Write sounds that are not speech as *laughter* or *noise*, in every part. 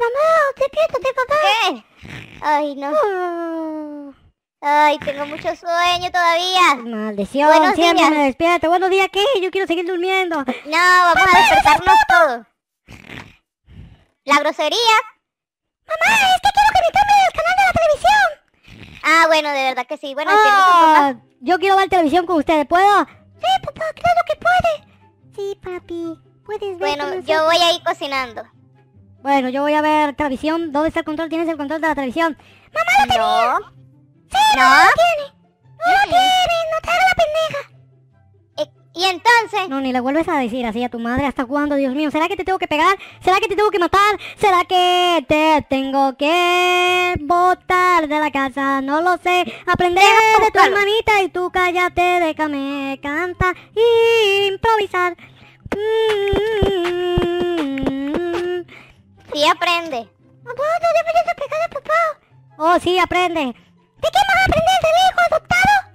mamá! ¡Despiértate, papá! ¿Qué? Ay, no. Ay, tengo mucho sueño todavía. Maldición, Buenos siempre días. me despierta. Buenos días, ¿qué? Yo quiero seguir durmiendo. No, vamos a despertarnos todos. La grosería. Mamá, es que quiero que me tome el canal de la televisión. Ah, bueno, de verdad que sí. Bueno, ah, yo quiero ver televisión con ustedes, ¿puedo? Sí, papá, claro que puede. Sí, papi, puedes ver. Bueno, yo voy a ir cocinando. Bueno, yo voy a ver televisión. ¿Dónde está el control? ¿Tienes el control de la televisión? ¡Mamá lo tenía! No. ¡Sí, no. lo tiene! ¡No lo tiene! ¡No te haga la pendeja! Eh, ¿Y entonces? No, ni le vuelves a decir así a tu madre. ¿Hasta cuándo, Dios mío? ¿Será que te tengo que pegar? ¿Será que te tengo que matar? ¿Será que te tengo que botar de la casa? No lo sé. Aprende de tu hermanita y tú cállate, déjame cantar y improvisar. Mm. Sí aprende. Papá, no deberías a papá. Oh, sí aprende. ¿De qué más aprender hijo adoptado?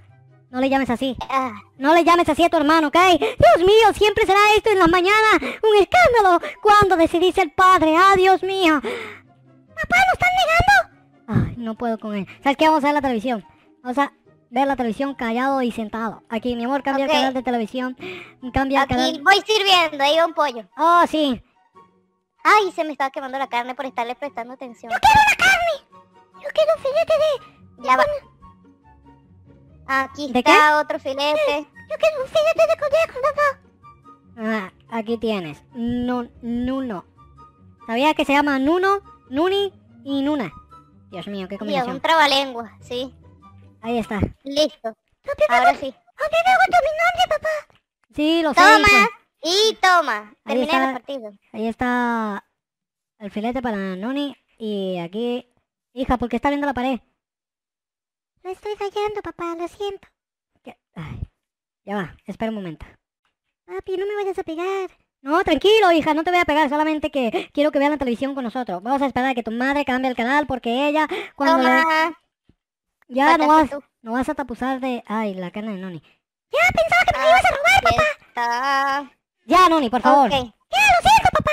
No le llames así. Ah. No le llames así a tu hermano, ¿ok? Dios mío, siempre será esto en la mañana Un escándalo. Cuando decidí el padre. Ah, Dios mío. Papá, ¿lo están negando? Ay, no puedo con él. ¿Sabes qué? Vamos a ver la televisión. Vamos a ver la televisión callado y sentado. Aquí, mi amor, cambia el canal de televisión. Cambia el canal. Voy sirviendo, ahí va un pollo. Oh, sí. Ay, se me estaba quemando la carne por estarle prestando atención. ¡Yo quiero la carne! ¡Yo quiero un filete de... ya va. Aquí está otro filete. yo quiero un filete de conejo, papá. Ah, aquí tienes. No, Nuno. ¿Sabías que se llama Nuno, Nuni y Nuna? Dios mío, qué combinación. Dios, un trabalengua, sí. Ahí está. Listo. Ahora sí. Ahora sí. Con mi nombre, papá. Sí, lo sé. Toma. Y toma, ahí el está, Ahí está el filete para Noni. Y aquí, hija, ¿por qué está viendo la pared? Lo estoy fallando, papá, lo siento. Ya, va, espera un momento. Papi, no me vayas a pegar. No, tranquilo, hija, no te voy a pegar, solamente que quiero que vean la televisión con nosotros. Vamos a esperar a que tu madre cambie el canal porque ella, cuando... Ya, no vas, a tapuzar de... Ay, la carne de Noni. Ya pensaba que me ibas a robar, papá. Ya, Noni, por favor. ¡Ya, lo siento, papá!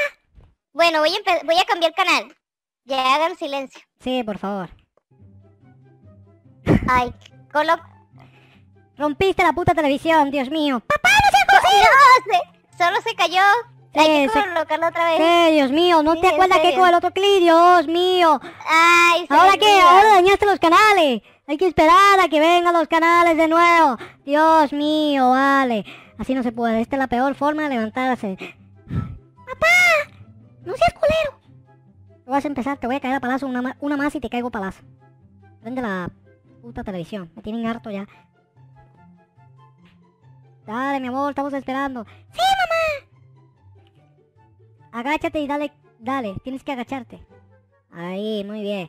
Bueno, voy a, voy a cambiar canal. Ya hagan silencio. Sí, por favor. Ay, colo... Rompiste la puta televisión, Dios mío. ¡Papá, no se No, solo se cayó. Hay que colocarlo otra vez. Sí, Dios mío, no te acuerdas que con el otro clic, Dios mío. Ay, ¿Ahora qué? Ahora dañaste los canales. Hay que esperar a que vengan los canales de nuevo. Dios mío, vale. Así no se puede. Esta es la peor forma de levantarse. ¡Papá! ¡No seas culero! Te vas a empezar, te voy a caer a palazo una, más y te caigo palazo. Prende la puta televisión. Me tienen harto ya. Dale, mi amor, estamos esperando. ¡Sí, mamá! Agáchate y dale, dale, tienes que agacharte. Ahí, muy bien.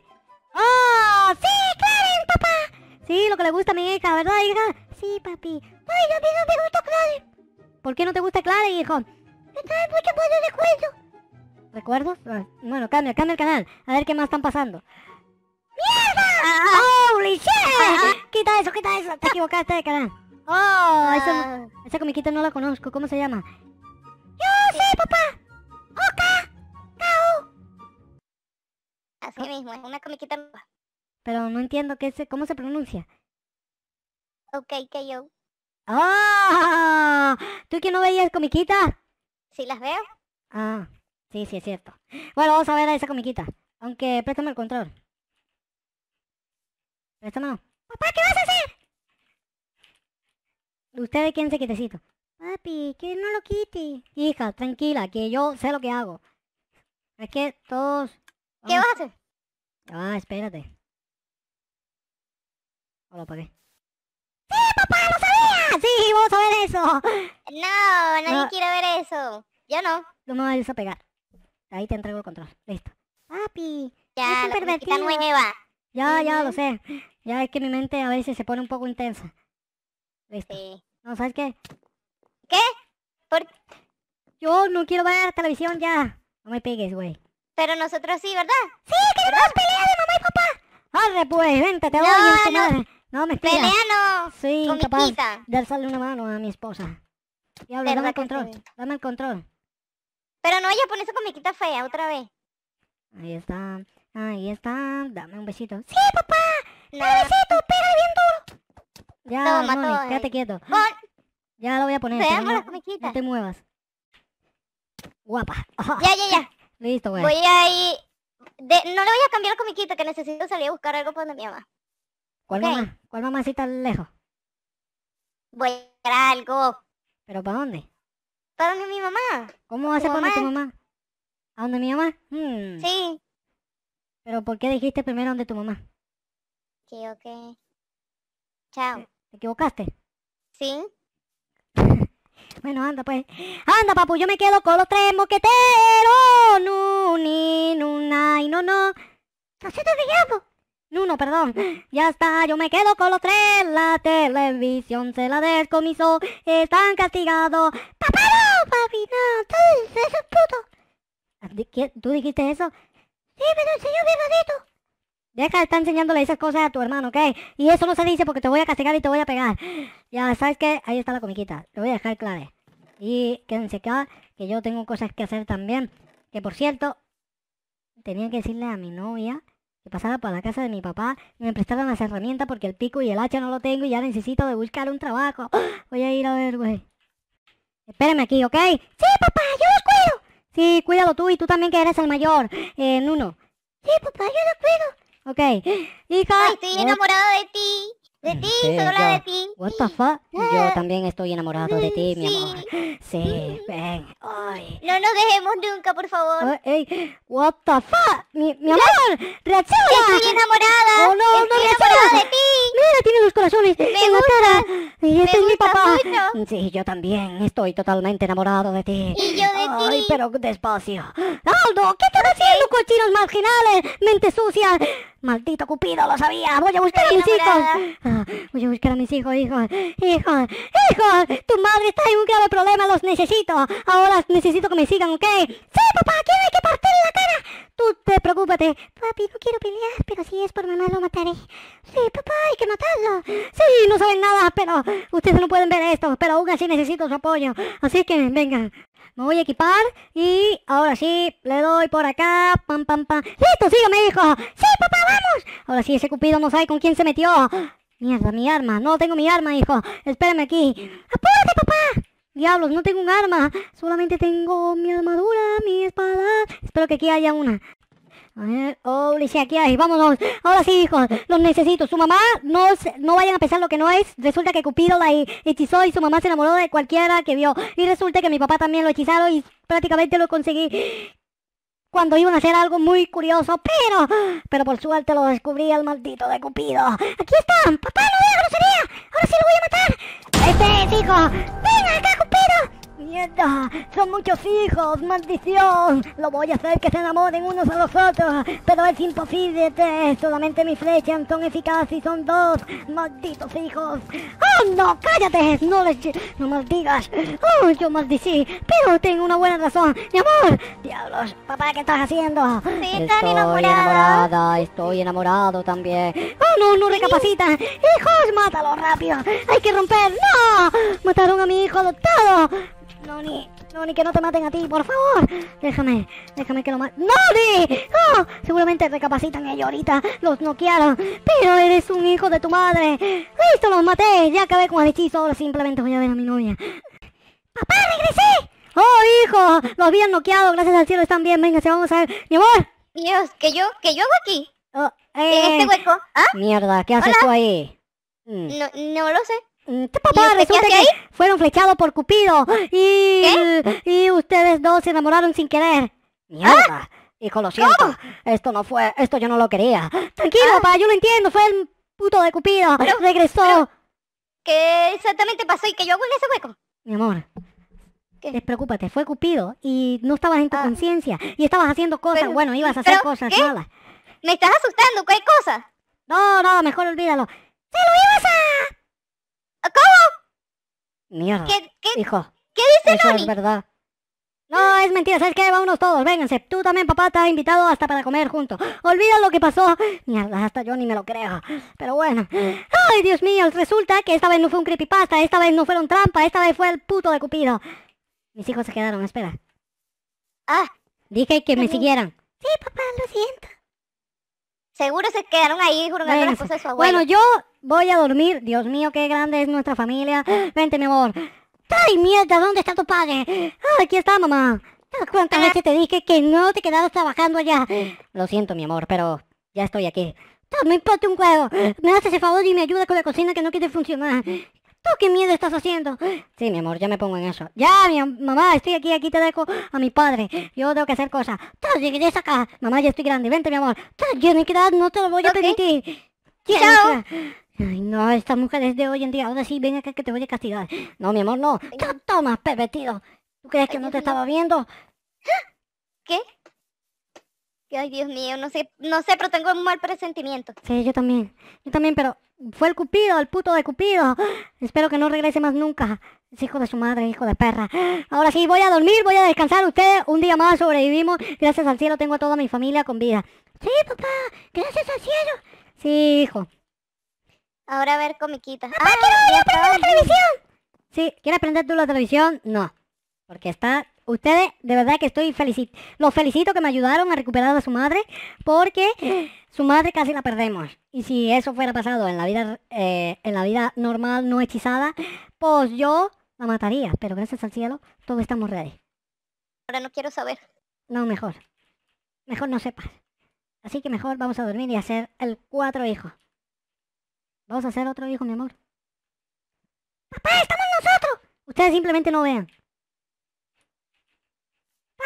¡Oh! ¡Sí, Clarence, papá! Sí, lo que le gusta a mi hija, ¿verdad, hija? Sí, papi. Ay, a mí no me gusta Clare. ¿Por qué no te gusta Clare, hijo? Me trae mucho más de recuerdos. ¿Recuerdos? Ah, bueno, cambia, cambia el canal. A ver qué más están pasando. ¡Mierda! Ah, ah, ah. ¡Holy shit! quita eso, quita eso. Te equivocaste de canal. Oh, esa, comiquita no la conozco. ¿Cómo se llama? Yo sé, papá. Oka. Kao. Así mismo, es una comiquita nueva. Pero no entiendo qué se, cómo se pronuncia. Ok, que yo. ¡Ah! ¿Tú que no veías comiquitas? Sí, las veo. Ah, sí, sí, es cierto. Bueno, vamos a ver a esa comiquita. Aunque préstame el control. Préstame. Papá, ¿qué vas a hacer? Ustedes se quitecito. Papi, que no lo quite. Hija, tranquila, que yo sé lo que hago. Es que todos... ¿Qué vas a hacer? Ah, espérate. Hola, ¿para qué? *laughs* sí, vamos a ver eso. No, nadie ah. quiere ver eso. Yo no. No me vayas a pegar. Ahí te entrego el control. Listo. Papi. Ya, no nueva. Ya, ya, lo sé. Ya es que mi mente a veces se pone un poco intensa. Listo. Sí. No, ¿sabes qué? ¿Qué? ¿Por Yo no quiero ver televisión ya. No me pegues, güey. Pero nosotros sí, ¿verdad? Sí, que pelear pelea de mamá y papá. Arre, pues, vente, te voy a no, me Pelea no. Sí. mi de alzarle una mano a mi esposa. Diablo, dame el control. Dame el control. Pero no, ella pone esa comiquita fea otra vez. Ahí está. Ahí está. Dame un besito. ¡Sí, papá! No. ¡Dame besito! ¡Pega bien duro! Ya, no, eh. quédate quieto. Ya lo voy a poner. Veamos no, no te muevas. Guapa. *laughs* Ya, ya, ya. Listo, güey. Voy a ir... No le voy a cambiar la comiquita, que necesito salir a buscar algo para mi mamá. ¿Cuál, ¿Cuál mamá, ¿Cuál mamacita lejos? Voy a algo. ¿Pero para dónde? ¿Para donde mi mamá? ¿Cómo vas a poner tu mamá? ¿A dónde mi mamá? Hmm. Sí. ¿Pero por qué dijiste primero donde tu mamá? Sí, ok. Chao. ¿Te, equivocaste? Sí. *laughs* bueno, anda pues. Anda, papu, yo me quedo con los tres moqueteros. No, ni, no, no, no. ¿Estás uno, perdón. Ya está, yo me quedo con los tres. La televisión se la descomisó. Están castigados. Papá, no, papi, no. Tú, eso es puto. Ah, ¿Tú dijiste eso? Sí, pero enseñó mi Bebadito. Deja de estar enseñándole esas cosas a tu hermano, ¿ok? Y eso no se dice porque te voy a castigar y te voy a pegar. Ya, ¿sabes que Ahí está la comiquita. Te voy a dejar clave. Y quédense acá, que yo tengo cosas que hacer también. Que por cierto, tenía que decirle a mi novia que pasaba por la casa de mi papá y me prestaban las herramientas porque el pico y el hacha no lo tengo y ya necesito de buscar un trabajo. *gasps* Voy a ir a ver, güey. Espérame aquí, ¿ok? Sí, papá, yo los cuido. Sí, cuídalo tú y tú también que eres el mayor. Eh, uno. Sí, papá, yo los cuido. Ok. *gasps* Hija. estoy enamorado de ti. De ti, sí, solo de ti. What the fuck? Yo ah. también estoy enamorado de ti, mi amor. Sí, ven. Ay. No nos dejemos nunca, por favor. Ey, What the fuck? Mi, amor, reacciona. Estoy enamorada. Oh, no, estoy no enamorada de ti. Mira, tiene los corazones. Me en gusta. Y este es mi papá. Mucho. Sí, yo también estoy totalmente enamorado de ti. Y yo de ti. Ay, pero despacio. Aldo, ¿qué estás haciendo, cochinos marginales? Mente sucia. Maldito Cupido, lo sabía. Voy a buscar a mis hijos. Ah, voy a buscar a mis hijos, hijo. hijos, hijos. Tu madre está en un grave problema, los necesito. Ahora necesito que me sigan, ¿ok? Sí, papá, ¡Aquí hay que partir la cara. Tú te preocupate. Papi, no quiero pelear, pero si es por mamá lo mataré. Sí, papá, hay que matarlo. Sí, no saben nada, pero ustedes no pueden ver esto, pero aún así necesito su apoyo. Así que venga me voy a equipar y ahora sí, le doy por acá, pam, pam, pam. ¡Listo, me dijo ¡Sí, papá, vamos! Ahora sí, ese cupido no sabe con quién se metió. Mierda, mi arma, no tengo mi arma, hijo. Espérame aquí. ¡Apúrate, papá! Diablos, no tengo un arma. Solamente tengo mi armadura, mi espada. Espero que aquí haya una. A ver, aquí hay, vámonos. Ahora sí, hijos, los necesito. Su mamá, no, no vayan a pensar lo que no es. Resulta que Cupido la hechizó y su mamá se enamoró de cualquiera que vio. Y resulta que mi papá también lo hechizaron y prácticamente lo conseguí cuando iban a hacer algo muy curioso, pero, pero por suerte lo descubrí al maldito de Cupido. ¡Aquí están! ¡Papá, no veo grosería! ¡Ahora sí lo voy a matar! ¡Este es, hijo! ¡Ven acá, Cupido! ¡Mierda! ¡Son muchos hijos! ¡Maldición! Lo voy a hacer que se enamoren unos a los otros, pero es imposible. Solamente mis flechas son eficaces y son dos. ¡Malditos hijos! ¡Oh, no! ¡Cállate! ¡No les no maldigas! ¡Oh, yo maldicí! Pero tengo una buena razón. ¡Mi amor! ¡Diablos! Papá, ¿qué estás haciendo? estoy enamorada. Estoy enamorado también. ¡Oh, no! ¡No recapacita! ¡Hijos! ¡Mátalo rápido! ¡Hay que romper! ¡No! ¡Mataron a mi hijo adoptado! Noni, ni que no te maten a ti, por favor. Déjame, déjame que lo maten. ¡Noni! ¡Oh! Seguramente recapacitan ellos ahorita. Los noquearon. Pero eres un hijo de tu madre. Listo, los maté. Ya acabé con el hechizo. Ahora simplemente voy a ver a mi novia. ¡Papá, regresé! ¡Oh, hijo! los habían noqueado. Gracias al cielo están bien. Venga, se vamos a ver. ¡Mi amor! Dios, ¿qué yo, que yo hago aquí? Oh, este eh, hueco? ¿Ah? Mierda, ¿qué haces tú ahí? No, mm. no lo sé. Mm, ¿Qué papá? Fueron flechados por Cupido ¿Ah? y, y ustedes dos se enamoraron sin querer. Mierda. ¿Ah? Hijo, lo siento. Esto no fue, esto yo no lo quería. Tranquilo, ¿Ah? papá, yo lo entiendo, fue el puto de Cupido. Regresó. ¿Qué exactamente pasó y qué yo hago en ese hueco? Mi amor. ¿Qué? Despreocúpate, fue Cupido y no estabas en tu conciencia y estabas haciendo cosas, bueno, ibas a hacer cosas ¿qué? ¿Me estás asustando? ¿Qué cosa? No, no, mejor olvídalo. ¡Se lo ibas a! Mierda. ¿Qué, qué, hijo. ¿Qué dice Eso es verdad. No, es mentira, ¿sabes qué? Vámonos todos, vénganse. Tú también, papá, te has invitado hasta para comer juntos. Olvida lo que pasó. Mierda, hasta yo ni me lo creo. Pero bueno. Ay, Dios mío, resulta que esta vez no fue un creepypasta, esta vez no fueron trampa, esta vez fue el puto de Cupido. Mis hijos se quedaron, espera. Ah. Dije que me siguieran. Sí, papá, lo siento. Seguro se quedaron ahí jurando las cosas de su abuelo. Bueno, yo voy a dormir. Dios mío, qué grande es nuestra familia. *gasps* Vente, mi amor. ¡Ay, mierda! ¿Dónde está tu padre? ¡Ah, aquí está, mamá. ¿Cuántas veces ah. te dije que no te quedaras trabajando allá? Mm. Lo siento, mi amor, pero ya estoy aquí. No me importa un huevo. Mm. Me haces el favor y me ayuda con la cocina que no quiere funcionar. Mm. ¿Tú qué miedo estás haciendo? Sí, mi amor, ya me pongo en eso. Ya, mi mamá, estoy aquí, aquí te dejo a mi padre. Yo tengo que hacer cosas. Tú regresa acá. Mamá, ya estoy grande. Vente, mi amor. Tú, dar, no te lo voy a permitir. Chao. Ay, no, Esta mujer es de hoy en día, ahora sí, ven acá que te voy a castigar. No, mi amor, no. Toma, pervertido. ¿Tú crees que no te estaba viendo? ¿Qué? Ay, Dios mío, no sé, no sé, pero tengo un mal presentimiento. Sí, yo también. Yo también, pero fue el Cupido, el puto de Cupido. Espero que no regrese más nunca. Es hijo de su madre, hijo de perra. Ahora sí, voy a dormir, voy a descansar. Ustedes un día más sobrevivimos. Gracias al cielo tengo a toda mi familia con vida. Sí, papá, gracias al cielo. Sí, hijo. Ahora a ver comiquita. ¡Papá, quiero aprender prender la televisión! Sí, ¿quieres aprender tú la televisión? No, porque está Ustedes, de verdad que estoy felicito. Los felicito que me ayudaron a recuperar a su madre, porque su madre casi la perdemos. Y si eso fuera pasado en la vida, eh, en la vida normal, no hechizada, pues yo la mataría. Pero gracias al cielo, todos estamos reales. Ahora no quiero saber. No, mejor. Mejor no sepas. Así que mejor vamos a dormir y hacer el cuatro hijos. Vamos a hacer otro hijo, mi amor. ¡Papá, estamos nosotros! Ustedes simplemente no vean.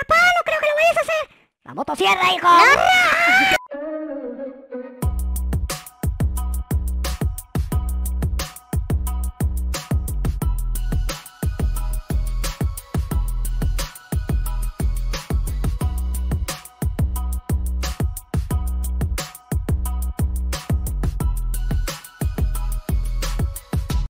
Papá, no creo que lo vayas a hacer. La motosierra, hijo. ¡Narra! *laughs*